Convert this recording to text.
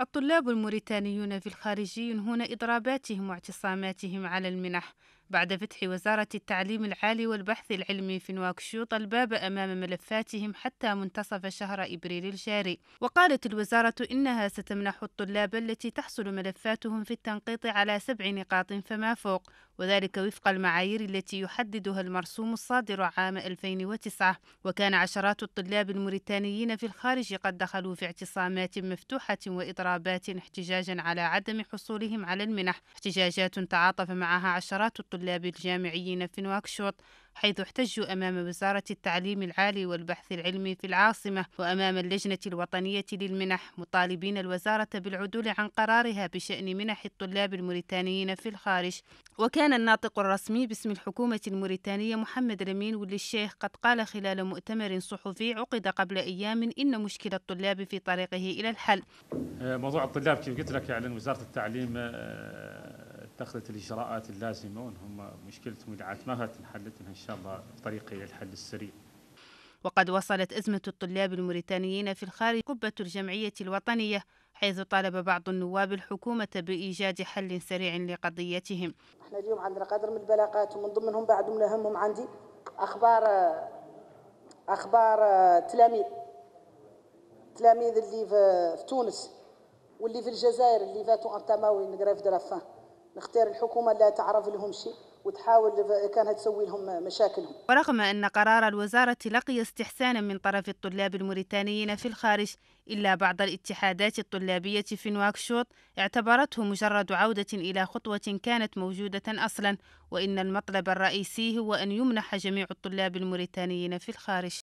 الطلاب الموريتانيون في الخارج ينهون إضراباتهم واعتصاماتهم على المنح بعد فتح وزارة التعليم العالي والبحث العلمي في نواكشوط الباب أمام ملفاتهم حتى منتصف شهر إبريل الجاري وقالت الوزارة إنها ستمنح الطلاب التي تحصل ملفاتهم في التنقيط على سبع نقاط فما فوق وذلك وفق المعايير التي يحددها المرسوم الصادر عام 2009 وكان عشرات الطلاب الموريتانيين في الخارج قد دخلوا في اعتصامات مفتوحة وإضرابات احتجاجا على عدم حصولهم على المنح احتجاجات تعاطف معها عشرات الطلاب الطلاب الجامعيين في نواكشوط حيث احتجوا أمام وزارة التعليم العالي والبحث العلمي في العاصمة وأمام اللجنة الوطنية للمنح مطالبين الوزارة بالعدول عن قرارها بشأن منح الطلاب الموريتانيين في الخارج وكان الناطق الرسمي باسم الحكومة الموريتانية محمد رمين ولي الشيخ قد قال خلال مؤتمر صحفي عقد قبل أيام إن مشكلة الطلاب في طريقه إلى الحل آه، موضوع الطلاب كيف قلت لك يعني وزارة التعليم آه، اتخذت الاجراءات اللازمه وهم مشكله اذا ما انحلت ان شاء الله الطريق الى الحل السريع. وقد وصلت أزمة الطلاب الموريتانيين في الخارج قبة الجمعية الوطنية حيث طالب بعض النواب الحكومة بإيجاد حل سريع لقضيتهم احنا اليوم عندنا قدر من البلاغات ومن ضمنهم بعد من أهمهم عندي أخبار أخبار تلاميذ تلاميذ اللي في تونس واللي في الجزائر اللي فاتوا أن تماوي نقرا في درافان نختار الحكومه لا تعرف لهم شيء وتحاول كانها تسوي لهم مشاكلهم ورغم أن قرار الوزارة لقي استحسانا من طرف الطلاب الموريتانيين في الخارج إلا بعض الاتحادات الطلابية في نواكشوط اعتبرته مجرد عودة إلى خطوة كانت موجودة أصلا وإن المطلب الرئيسي هو أن يمنح جميع الطلاب الموريتانيين في الخارج